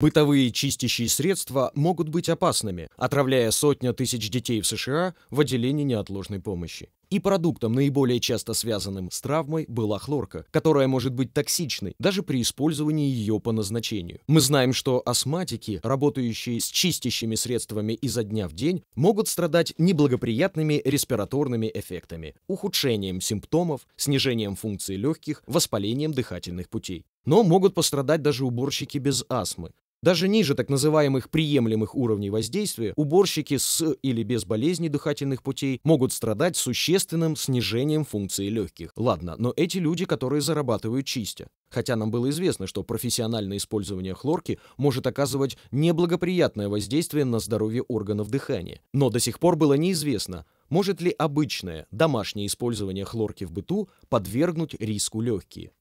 Бытовые чистящие средства могут быть опасными, отравляя сотня тысяч детей в США в отделении неотложной помощи. И продуктом, наиболее часто связанным с травмой, была хлорка, которая может быть токсичной даже при использовании ее по назначению. Мы знаем, что астматики, работающие с чистящими средствами изо дня в день, могут страдать неблагоприятными респираторными эффектами, ухудшением симптомов, снижением функции легких, воспалением дыхательных путей. Но могут пострадать даже уборщики без астмы, даже ниже так называемых приемлемых уровней воздействия уборщики с или без болезней дыхательных путей могут страдать существенным снижением функции легких. Ладно, но эти люди, которые зарабатывают чистя. Хотя нам было известно, что профессиональное использование хлорки может оказывать неблагоприятное воздействие на здоровье органов дыхания. Но до сих пор было неизвестно, может ли обычное домашнее использование хлорки в быту подвергнуть риску легкие.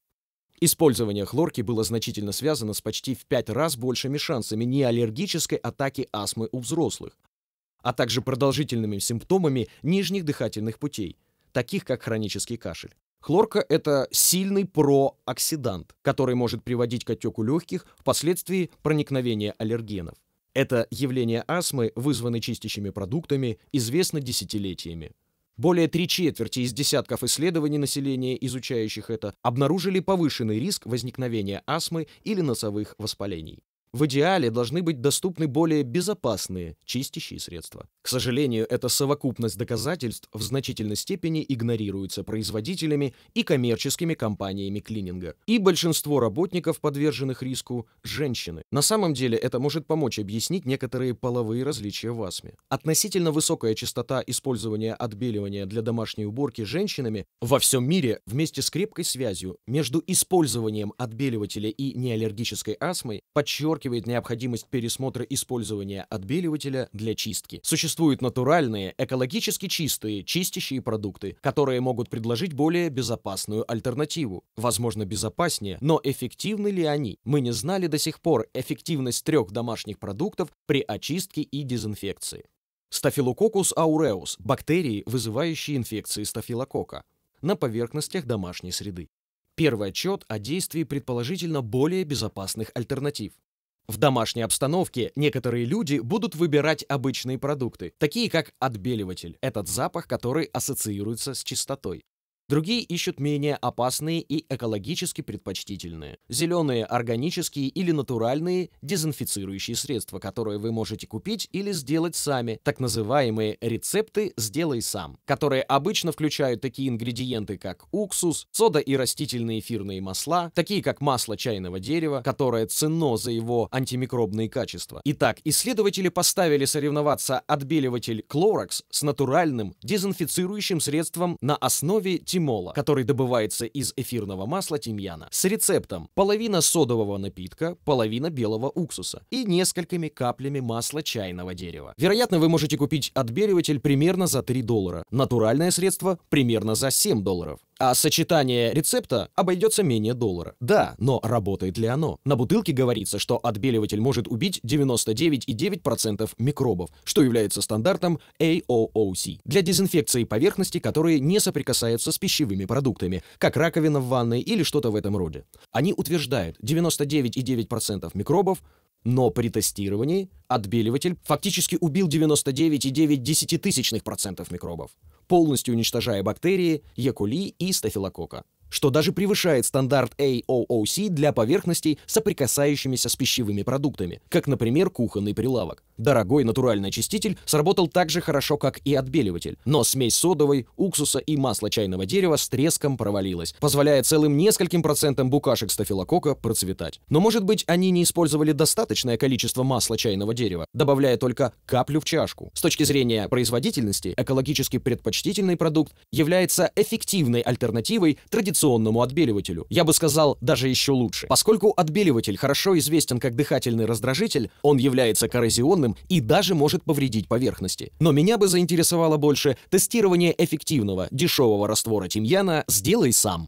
Использование хлорки было значительно связано с почти в пять раз большими шансами неаллергической атаки астмы у взрослых, а также продолжительными симптомами нижних дыхательных путей, таких как хронический кашель. Хлорка – это сильный прооксидант, который может приводить к отеку легких впоследствии проникновения аллергенов. Это явление астмы, вызванное чистящими продуктами, известно десятилетиями. Более три четверти из десятков исследований населения, изучающих это, обнаружили повышенный риск возникновения астмы или носовых воспалений. В идеале должны быть доступны более безопасные, чистящие средства. К сожалению, эта совокупность доказательств в значительной степени игнорируется производителями и коммерческими компаниями клининга. И большинство работников, подверженных риску, – женщины. На самом деле это может помочь объяснить некоторые половые различия в астме. Относительно высокая частота использования отбеливания для домашней уборки женщинами во всем мире вместе с крепкой связью между использованием отбеливателя и неаллергической астмой подчеркивается подчеркивает необходимость пересмотра использования отбеливателя для чистки. Существуют натуральные, экологически чистые, чистящие продукты, которые могут предложить более безопасную альтернативу. Возможно, безопаснее, но эффективны ли они? Мы не знали до сих пор эффективность трех домашних продуктов при очистке и дезинфекции. Стафилококус ауреус – бактерии, вызывающие инфекции стафилокока на поверхностях домашней среды. Первый отчет о действии предположительно более безопасных альтернатив. В домашней обстановке некоторые люди будут выбирать обычные продукты, такие как отбеливатель, этот запах, который ассоциируется с чистотой. Другие ищут менее опасные и экологически предпочтительные. Зеленые, органические или натуральные дезинфицирующие средства, которые вы можете купить или сделать сами, так называемые рецепты «сделай сам», которые обычно включают такие ингредиенты, как уксус, сода и растительные эфирные масла, такие как масло чайного дерева, которое ценно за его антимикробные качества. Итак, исследователи поставили соревноваться отбеливатель Clorox с натуральным дезинфицирующим средством на основе тимола, который добывается из эфирного масла тимьяна, с рецептом половина содового напитка, половина белого уксуса и несколькими каплями масла чайного дерева. Вероятно, вы можете купить отбеливатель примерно за 3 доллара, натуральное средство примерно за 7 долларов а сочетание рецепта обойдется менее доллара. Да, но работает ли оно? На бутылке говорится, что отбеливатель может убить 99,9% микробов, что является стандартом AOOC для дезинфекции поверхности, которые не соприкасаются с пищевыми продуктами, как раковина в ванной или что-то в этом роде. Они утверждают, 99,9% микробов но при тестировании отбеливатель фактически убил 99,9% микробов, полностью уничтожая бактерии, якули и стафилокока что даже превышает стандарт AOOC для поверхностей, соприкасающимися с пищевыми продуктами, как, например, кухонный прилавок. Дорогой натуральный очиститель сработал так же хорошо, как и отбеливатель, но смесь содовой, уксуса и масла чайного дерева с треском провалилась, позволяя целым нескольким процентам букашек стафилокока процветать. Но, может быть, они не использовали достаточное количество масла чайного дерева, добавляя только каплю в чашку. С точки зрения производительности, экологически предпочтительный продукт является эффективной альтернативой традиционному традиционному отбеливателю. Я бы сказал, даже еще лучше. Поскольку отбеливатель хорошо известен как дыхательный раздражитель, он является коррозионным и даже может повредить поверхности. Но меня бы заинтересовало больше тестирование эффективного, дешевого раствора тимьяна «Сделай сам».